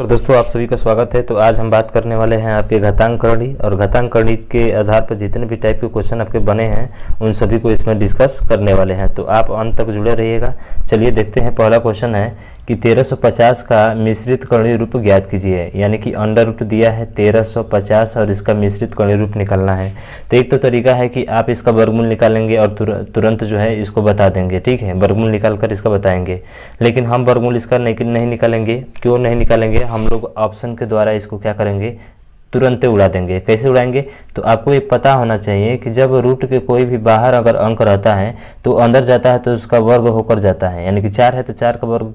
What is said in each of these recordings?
और दोस्तों आप सभी का स्वागत है तो आज हम बात करने वाले हैं आपके घातांक करणी और घातांक करणी के आधार पर जितने भी टाइप के क्वेश्चन आपके बने हैं उन सभी को इसमें डिस्कस करने वाले हैं तो आप अंत तक जुड़े रहिएगा चलिए देखते हैं पहला क्वेश्चन है कि 1350 का मिश्रित कर्णीय रूप ज्ञात कीजिए यानी कि अंडर रूट दिया है 1350 और इसका मिश्रित कर्णीय रूप निकालना है तो एक तो तरीका है कि आप इसका वर्गमूल निकालेंगे और तुरंत जो है इसको बता देंगे ठीक है वर्गमूल निकाल कर इसका बताएंगे लेकिन हम वर्गमूल इसका नहीं निकालेंगे क्यों नहीं निकालेंगे हम लोग ऑप्शन के द्वारा इसको क्या करेंगे तुरंत उड़ा देंगे कैसे उड़ाएंगे तो आपको ये पता होना चाहिए कि जब रूट के कोई भी बाहर अगर अंक रहता है तो अंदर जाता है तो उसका वर्ग होकर जाता है यानी कि चार है तो चार का वर्ग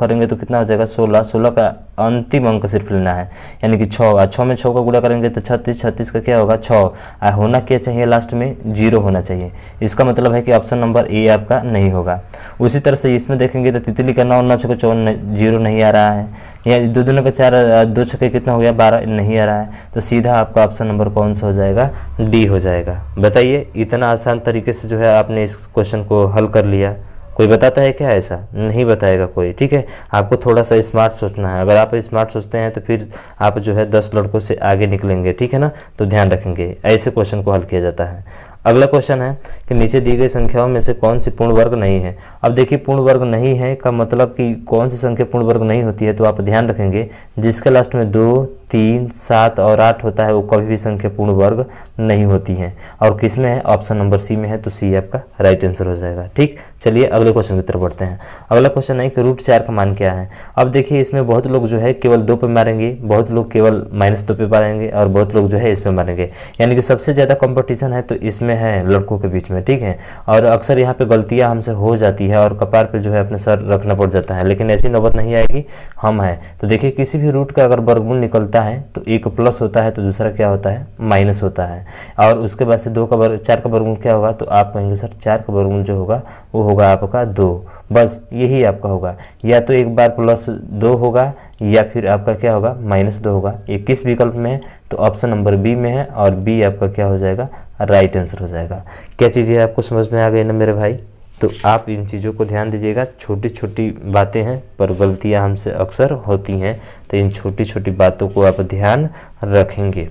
करेंगे तो कितना हो जाएगा सोलह सोलह का अंतिम अंक सिर्फ लेना है यानी कि छः और छः में छः का गुड़ा करेंगे तो छत्तीस छत्तीस का क्या होगा छः होना क्या चाहिए लास्ट में जीरो होना चाहिए इसका मतलब है कि ऑप्शन नंबर ए आपका नहीं होगा उसी तरह से इसमें देखेंगे तो तितली का नौ नौ छः का चौवन जीरो नहीं आ रहा है या दो दोनों का चार दो छक्के कितना हो गया बारह नहीं आ रहा है तो सीधा आपका ऑप्शन नंबर कौन सा हो जाएगा डी हो जाएगा बताइए इतना आसान तरीके से जो है आपने इस क्वेश्चन को हल कर लिया कोई बताता है क्या ऐसा नहीं बताएगा कोई ठीक है आपको थोड़ा सा स्मार्ट सोचना है अगर आप स्मार्ट सोचते हैं तो फिर आप जो है दस लड़कों से आगे निकलेंगे ठीक है ना तो ध्यान रखेंगे ऐसे क्वेश्चन को हल किया जाता है अगला क्वेश्चन है कि नीचे दी गई संख्याओं में से कौन सी पूर्ण वर्ग नहीं है अब देखिए पूर्ण वर्ग नहीं है का मतलब कि कौन सी संख्या पूर्ण वर्ग नहीं होती है तो आप ध्यान रखेंगे जिसके लास्ट में दो तीन सात और आठ होता है वो कभी भी संख्या पूर्ण वर्ग नहीं होती है और किस में है ऑप्शन नंबर सी में है तो सी आपका राइट आंसर हो जाएगा ठीक चलिए अगले क्वेश्चन की तरफ बढ़ते हैं अगला क्वेश्चन है कि रूट चार का मान क्या है अब देखिए इसमें बहुत लोग जो है केवल दो पे मारेंगे बहुत लोग केवल माइनस दो पे मारेंगे और बहुत लोग जो है इस पर मारेंगे यानी कि सबसे ज़्यादा कॉम्पिटिशन है तो इसमें है लड़कों के बीच में ठीक है और अक्सर यहाँ पर गलतियाँ हमसे हो जाती है है और कपार पर जो है अपने सर रखना पड़ जाता है लेकिन ऐसी नौबत नहीं आएगी हम हैं तो देखिए किसी भी रूट का अगर वर्गमूल निकलता है तो एक प्लस होता है तो दूसरा क्या होता है माइनस होता है और उसके बाद से दो का वर्ग चार का वर्गमूल क्या होगा तो आप कहेंगे सर चार का वर्गमूल जो होगा वो होगा आपका दो बस यही आपका होगा या तो एक बार प्लस दो होगा या फिर आपका क्या होगा माइनस दो होगा ये किस विकल्प में है तो ऑप्शन नंबर बी में है और बी आपका क्या हो जाएगा राइट आंसर हो जाएगा क्या चीज़ है आपको समझ में आ गई ना मेरे भाई तो आप इन चीज़ों को ध्यान दीजिएगा छोटी छोटी बातें हैं पर गलतियां हमसे अक्सर होती हैं तो इन छोटी छोटी बातों को आप ध्यान रखेंगे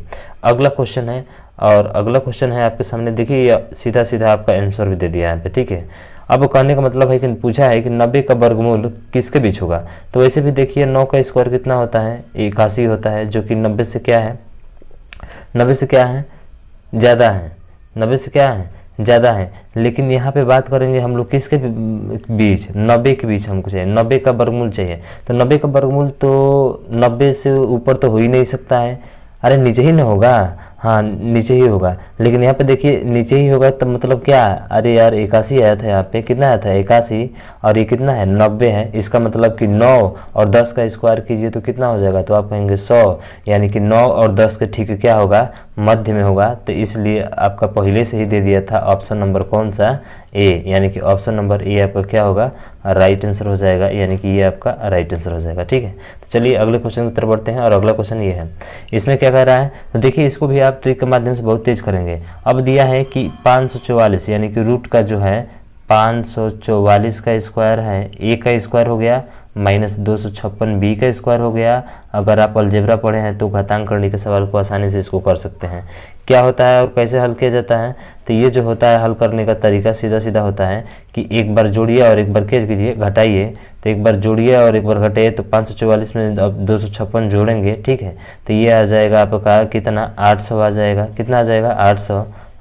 अगला क्वेश्चन है और अगला क्वेश्चन है आपके सामने देखिए सीधा सीधा आपका आंसर भी दे दिया यहाँ ठीक है अब कहने का मतलब है कि पूछा है कि नब्बे का वर्गमूल किसके बीच होगा तो वैसे भी देखिए नौ का स्क्वायर कितना होता है इक्यासी होता है जो कि नब्बे से क्या है नब्बे से क्या है ज़्यादा है नब्बे से क्या है ज़्यादा है लेकिन यहाँ पे बात करेंगे हम लोग किसके बीच नब्बे के बीच हमको चाहिए नब्बे का वर्गमूल चाहिए तो नब्बे का वर्गमूल तो नब्बे से ऊपर तो हो ही नहीं सकता है अरे नीचे ही ना होगा हाँ नीचे ही होगा लेकिन यहाँ पे देखिए नीचे ही होगा तो मतलब क्या अरे यार इक्यासी आया था यहाँ पे कितना आया था इक्यासी और ये कितना है नब्बे है इसका मतलब कि नौ और दस का स्क्वायर कीजिए तो कितना हो जाएगा तो आप कहेंगे सौ यानी कि नौ और दस के ठीक क्या होगा मध्य में होगा तो इसलिए आपका पहले से ही दे दिया था ऑप्शन नंबर कौन सा ए यानी कि ऑप्शन नंबर ए आपका क्या होगा राइट आंसर हो जाएगा यानी कि ये आपका राइट आंसर हो जाएगा ठीक है चलिए अगले क्वेश्चन की तरफ बढ़ते हैं और अगला क्वेश्चन ये है इसमें क्या कह रहा है तो देखिए इसको भी आप ट्रिक के माध्यम से बहुत तेज करेंगे अब दिया है कि पाँच यानी कि रूट का जो है पाँच का स्क्वायर है ए का स्क्वायर हो गया माइनस दो सौ छप्पन बी का स्क्वायर हो गया अगर आप अलजेबरा पढ़े हैं तो घातांक करने के सवाल को आसानी से इसको कर सकते हैं क्या होता है और कैसे हल किया जाता है तो ये जो होता है हल करने का तरीका सीधा सीधा होता है कि एक बार जोड़िए और एक बार कैच कीजिए घटाइए तो एक बार जोड़िए और एक बार घटाइए तो पाँच में अब दो जोड़ेंगे ठीक है तो ये आ जाएगा आपका कितना आठ आ जाएगा कितना आ जाएगा आठ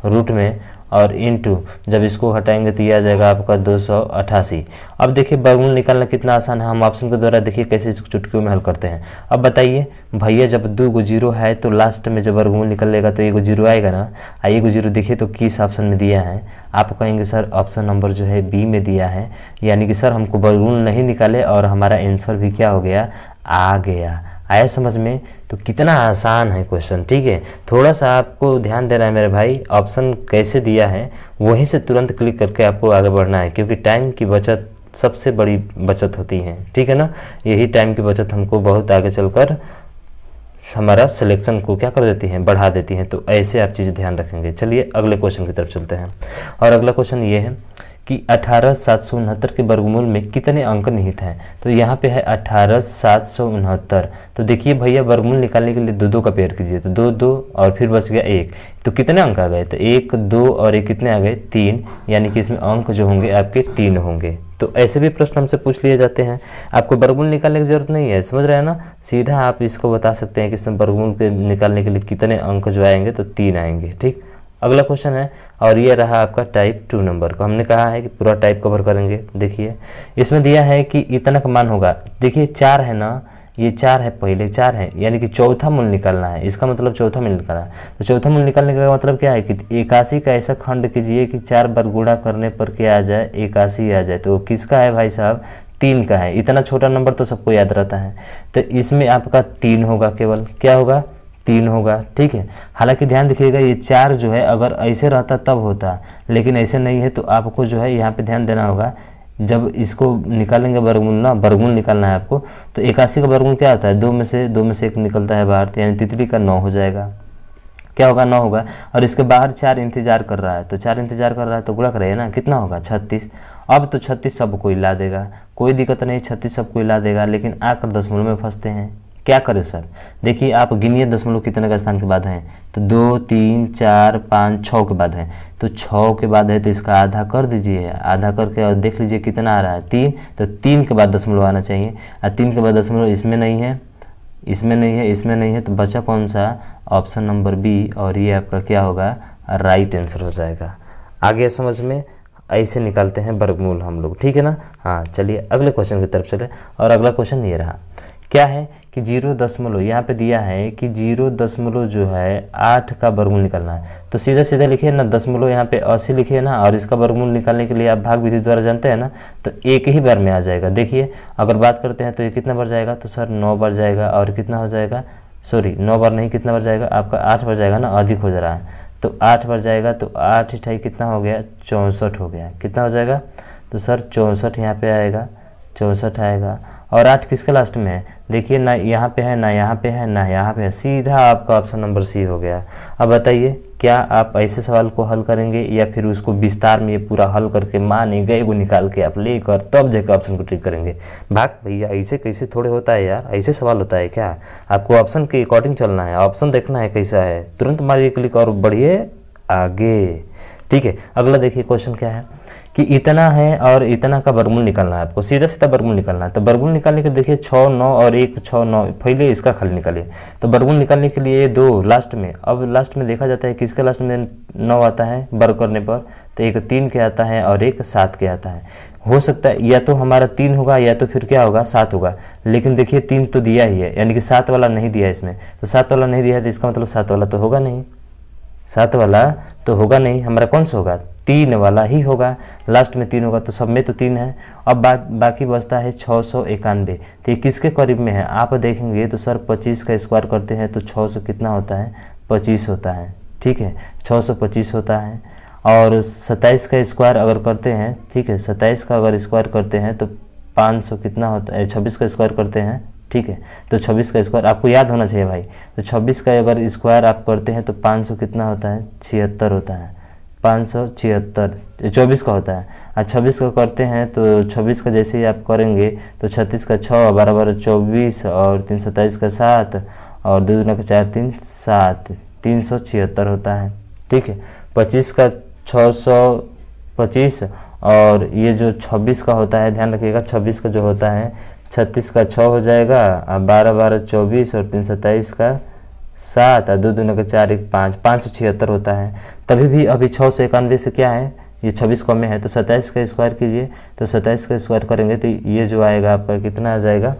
रूट में और इनटू जब इसको हटाएंगे तो यह आ जाएगा आपका दो सौ अठासी अब देखिए वर्गमूल निकालना कितना आसान है हम ऑप्शन के द्वारा देखिए कैसे इसको चुटकियों में हल करते हैं अब बताइए भैया जब दो गो जीरो है तो लास्ट में जब वर्गमूल निकलेगा तो गो जीरो आएगा ना आ एगो जीरो देखिए तो किस ऑप्शन में दिया है आप कहेंगे सर ऑप्शन नंबर जो है बी में दिया है यानी कि सर हमको वर्गमूल नहीं निकाले और हमारा आंसर भी क्या हो गया आ गया आया समझ में तो कितना आसान है क्वेश्चन ठीक है थोड़ा सा आपको ध्यान देना है मेरे भाई ऑप्शन कैसे दिया है वहीं से तुरंत क्लिक करके आपको आगे बढ़ना है क्योंकि टाइम की बचत सबसे बड़ी बचत होती है ठीक है ना यही टाइम की बचत हमको बहुत आगे चलकर हमारा सिलेक्शन को क्या कर देती हैं बढ़ा देती हैं तो ऐसे आप चीज़ ध्यान रखेंगे चलिए अगले क्वेश्चन की तरफ चलते हैं और अगला क्वेश्चन ये है कि अठारह सात सौ उनहत्तर के वर्गमूल में कितने अंक निहित हैं तो यहाँ पे है अठारह सात सौ उनहत्तर तो देखिए भैया वर्गमूल निकालने के लिए दो दो का पेयर कीजिए तो दो दो और फिर बच गया एक तो कितने अंक आ गए तो एक दो और एक कितने आ गए तीन यानी कि इसमें अंक जो होंगे आपके तीन होंगे तो ऐसे भी प्रश्न हमसे पूछ लिए जाते हैं आपको वर्गमूल निकालने की जरूरत नहीं है समझ रहे हैं ना सीधा आप इसको बता सकते हैं कि इसमें वर्गमूल निकालने के लिए कितने अंक जो आएंगे तो तीन आएंगे ठीक अगला क्वेश्चन है और ये रहा आपका टाइप टू नंबर को हमने कहा है कि पूरा टाइप कवर करेंगे देखिए इसमें दिया है कि इतना का मान होगा देखिए चार है ना ये चार है पहले चार है यानी कि चौथा मूल निकालना है इसका मतलब चौथा मूल निकालना है तो चौथा मूल निकालने का मतलब क्या है कि एकासी का ऐसा खंड कीजिए कि चार बार गुणा करने पर क्या आ जाए एकासी आ जाए तो किसका है भाई साहब तीन का है इतना छोटा नंबर तो सबको याद रहता है तो इसमें आपका तीन होगा केवल क्या होगा तीन होगा ठीक है हालांकि ध्यान दिखिएगा ये चार जो है अगर ऐसे रहता तब होता लेकिन ऐसे नहीं है तो आपको जो है यहाँ पे ध्यान देना होगा जब इसको निकालेंगे बरगुन ना वर्गमूल निकालना है आपको तो इक्यासी का वर्गमूल क्या होता है दो में से दो में से एक निकलता है बाहर तो यानी तितली का नौ हो जाएगा क्या होगा नौ होगा और इसके बाहर चार इंतजार कर रहा है तो चार इंतजार कर रहा है तो गुड़क रहे ना कितना होगा छत्तीस अब तो छत्तीस सबको हिला देगा कोई दिक्कत नहीं छत्तीस सबको हिला देगा लेकिन आकर दसमूल में फंसते हैं क्या करें सर देखिए आप गिनिए दशमलव कितने का स्थान के बाद है तो दो तीन चार पाँच छः के बाद है तो छः के बाद है तो इसका आधा कर दीजिए आधा करके और देख लीजिए कितना आ रहा है तीन तो तीन के बाद दशमलव आना चाहिए और तीन के बाद दशमलव इसमें नहीं है इसमें नहीं है इसमें नहीं है तो बचा कौन सा ऑप्शन नंबर बी और ये आपका क्या होगा राइट आंसर हो जाएगा आगे समझ में ऐसे निकालते हैं वर्गमूल हम लोग ठीक है ना हाँ चलिए अगले क्वेश्चन की तरफ चले और अगला क्वेश्चन ये रहा क्या है कि जीरो दशमलव यहाँ पे दिया है कि जीरो दशमलव जो है आठ का वर्गमूल निकालना है तो सीधा सीधा लिखिए ना दशमलव यहाँ पे अस्सी लिखिए ना और इसका वर्गमूल निकालने के लिए आप भाग विधि द्वारा जानते हैं ना तो एक ही बार में आ जाएगा देखिए अगर बात करते हैं तो ये कितना बार जाएगा तो सर नौ बार जाएगा और कितना हो जाएगा सॉरी नौ बार नहीं कितना बार जाएगा आपका आठ बार जाएगा ना अधिक हो जा रहा है तो आठ बार जाएगा तो आठ इठाई कितना हो गया चौंसठ हो गया कितना हो जाएगा तो सर चौंसठ यहाँ पे आएगा चौंसठ आएगा और आठ किसके लास्ट में है देखिए ना यहाँ पे है ना यहाँ पे है ना यहाँ पे है सीधा आपका ऑप्शन नंबर सी हो गया अब बताइए क्या आप ऐसे सवाल को हल करेंगे या फिर उसको विस्तार में ये पूरा हल करके माने गए को निकाल के आप लेकर तब जाकर ऑप्शन को ट्रिक करेंगे भाग भैया ऐसे कैसे थोड़े होता है यार ऐसे सवाल होता है क्या आपको ऑप्शन के अकॉर्डिंग चलना है ऑप्शन देखना है कैसा है तुरंत मारिए क्लिक और बढ़िए आगे ठीक है अगला देखिए क्वेश्चन क्या है कि इतना है और इतना का वर्गमूल निकलना है आपको सीधा सीधा वर्गमूल निकलना है तो वर्गमूल निकालने के देखिए छः नौ और एक छः नौ पहले इसका खाली निकालिए तो वर्गमूल निकालने के लिए दो लास्ट में अब लास्ट में देखा जाता है किसके लास्ट में नौ आता है वर्ग करने पर तो एक तीन के आता है और एक सात के आता है हो सकता है या तो हमारा तीन होगा या तो फिर क्या होगा सात होगा लेकिन देखिए तीन तो दिया ही है यानी कि सात वाला नहीं दिया इसमें तो सात वाला नहीं दिया है तो इसका मतलब सात वाला तो होगा नहीं सात वाला तो होगा नहीं हमारा कौन सा होगा तीन वाला ही होगा लास्ट में तीन होगा तो सब में तो तीन है अब बा, बाकी बचता है छः सौ इक्यानवे तो ये किसके करीब में है आप देखेंगे तो सर पच्चीस का स्क्वायर करते हैं तो छः सौ कितना होता है पच्चीस होता है ठीक है छः सौ पच्चीस होता है और सत्ताईस का स्क्वायर अगर करते हैं ठीक है सत्ताईस का अगर स्क्वायर करते हैं तो पाँच सौ कितना होता है छब्बीस का स्क्वायर करते हैं ठीक है तो 26 का स्क्वायर आपको याद होना चाहिए भाई तो 26 का अगर स्क्वायर आप करते हैं तो 500 कितना होता है छिहत्तर होता है पाँच सौ छिहत्तर चौबीस का होता है और छब्बीस का करते हैं तो छब्बीस का जैसे ही आप करेंगे तो छत्तीस का छः बारह बारह चौबीस और तीन सत्ताईस का सात और दो दुना का चार तीन सात तीन सौ छिहत्तर होता है ठीक है पच्चीस का छः सौ पच्चीस और ये जो छब्बीस का होता है ध्यान रखिएगा छब्बीस का जो होता है छत्तीस का छः हो जाएगा और बारह बारह चौबीस और तीन सत्ताईस का सात और दो दून का चार एक पाँच पाँच सौ छिहत्तर होता है तभी भी अभी छः सौ इक्यानवे से क्या है ये छब्बीस कम में है तो सत्ताईस का स्क्वायर कीजिए तो सत्ताईस का स्क्वायर करेंगे तो ये जो आएगा आपका कितना आ जाएगा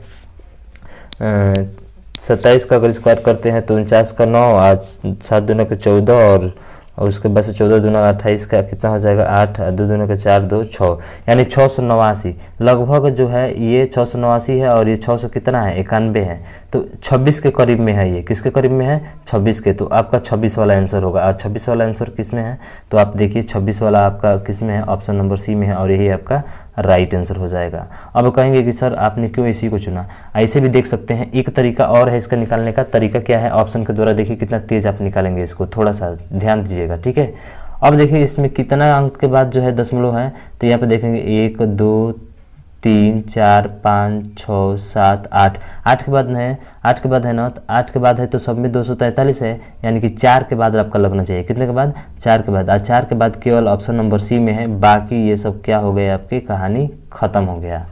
सत्ताईस का अगर स्क्वायर करते हैं तो उनचास का नौ आज सात दून का चौदह और और उसके बाद से चौदह दूना अट्ठाईस का कितना हो जाएगा आठ दो दूनों का चार दो छः यानी छः सौ नवासी लगभग जो है ये छः सौ नवासी है और ये छः सौ कितना है इक्यानवे है तो छब्बीस के करीब में है ये किसके करीब में है छब्बीस के तो आपका छब्बीस वाला आंसर होगा और छब्बीस वाला आंसर किस में है तो आप देखिए छब्बीस वाला आपका किस में है ऑप्शन नंबर सी में है और यही आपका राइट आंसर हो जाएगा अब कहेंगे कि सर आपने क्यों इसी को चुना ऐसे भी देख सकते हैं एक तरीका और है इसका निकालने का तरीका क्या है ऑप्शन के द्वारा देखिए कितना तेज़ आप निकालेंगे इसको थोड़ा सा ध्यान दीजिएगा ठीक है अब देखिए इसमें कितना अंक के बाद जो है दसमलव है तो यहाँ पर देखेंगे एक दो तीन चार पाँच छः सात आठ आठ के बाद है आठ के बाद है नौ तो आठ के बाद है तो सब में दो सौ तैंतालीस है यानी कि चार के बाद आपका लगना चाहिए कितने के बाद चार के बाद आज चार के बाद केवल ऑप्शन नंबर सी में है बाकी ये सब क्या हो गया आपकी कहानी ख़त्म हो गया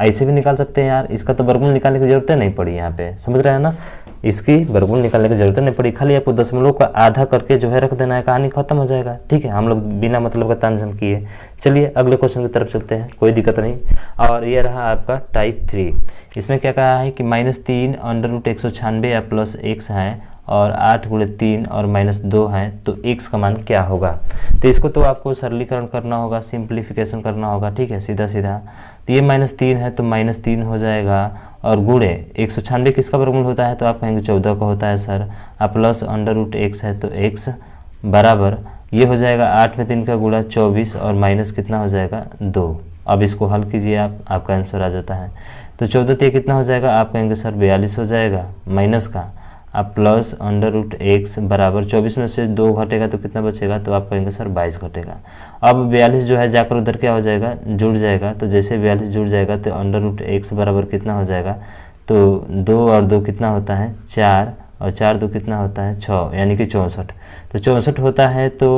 ऐसे भी निकाल सकते हैं यार इसका तो बर्गुल निकालने की जरूरत नहीं पड़ी यहाँ पे समझ रहे हैं ना इसकी वर्गमूल निकालने की जरूरत नहीं पड़ी खाली आपको दशमलव का आधा करके जो है रख देना है कहानी खत्म हो जाएगा ठीक है हम लोग बिना मतलब का तानझम किए चलिए अगले क्वेश्चन की तरफ चलते हैं कोई दिक्कत नहीं और ये रहा आपका टाइप थ्री इसमें क्या कहा है कि माइनस तीन अंडर रूट एक सौ छियानवे या प्लस एक्स हैं और आठ गुड़े तीन और माइनस दो हैं तो एक्स का मान क्या होगा तो इसको तो आपको सरलीकरण करना होगा सिंप्लीफिकेशन करना होगा ठीक है सीधा सीधा तो ये माइनस तीन है तो माइनस तीन हो जाएगा और गुड़े एक सौ छानबे किसका वर्गमूल होता है तो आप कहेंगे चौदह का होता है सर आप प्लस अंडर रूट एक्स है तो एक्स बराबर ये हो जाएगा आठ में तीन का गुड़ा चौबीस और माइनस कितना हो जाएगा दो अब इसको हल कीजिए आप आपका आंसर आ जाता है तो चौदह तीन कितना हो जाएगा आप कहेंगे सर बयालीस हो जाएगा माइनस का अब प्लस अंडर रूट एक्स बराबर चौबीस में से दो घटेगा तो कितना बचेगा तो आप कहेंगे सर बाईस घटेगा अब बयालीस जो है जाकर उधर क्या हो जाएगा जुड़ जाएगा तो जैसे बयालीस जुड़ जाएगा तो अंडर रूट एक्स बराबर कितना हो जाएगा तो दो और दो कितना होता है चार और चार दो कितना होता है छः यानी कि चौंसठ तो चौंसठ होता है तो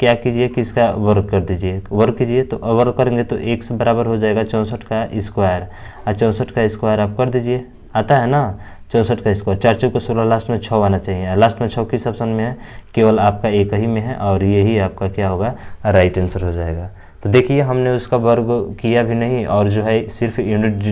क्या कीजिए कि इसका वर्क कर दीजिए वर्क कीजिए तो वर्क करेंगे तो एक्स बराबर हो जाएगा चौंसठ का स्क्वायर और चौंसठ का स्क्वायर आप कर दीजिए आता है ना चौसठ का स्क्वायर चार चौके सोलह लास्ट में छः आना चाहिए लास्ट में छः किस ऑप्शन में है केवल आपका एक ही में है और यही आपका क्या होगा राइट आंसर हो जाएगा तो देखिए हमने उसका वर्ग किया भी नहीं और जो है सिर्फ यूनिट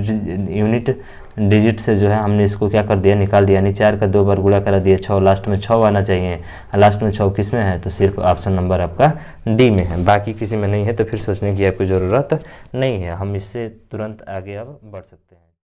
यूनिट डिजिट से जो है हमने इसको क्या कर दिया निकाल दिया यानी चार का दो बार गुड़ा करा दिया छः लास्ट में छः आना चाहिए लास्ट में छः किस में है तो सिर्फ ऑप्शन नंबर आपका डी में है बाकी किसी में नहीं है तो फिर सोचने की आपको ज़रूरत नहीं है हम इससे तुरंत आगे अब बढ़ सकते हैं